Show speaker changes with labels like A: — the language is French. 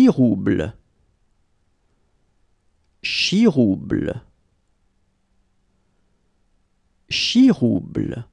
A: Chirouble. Chirouble. Chirouble.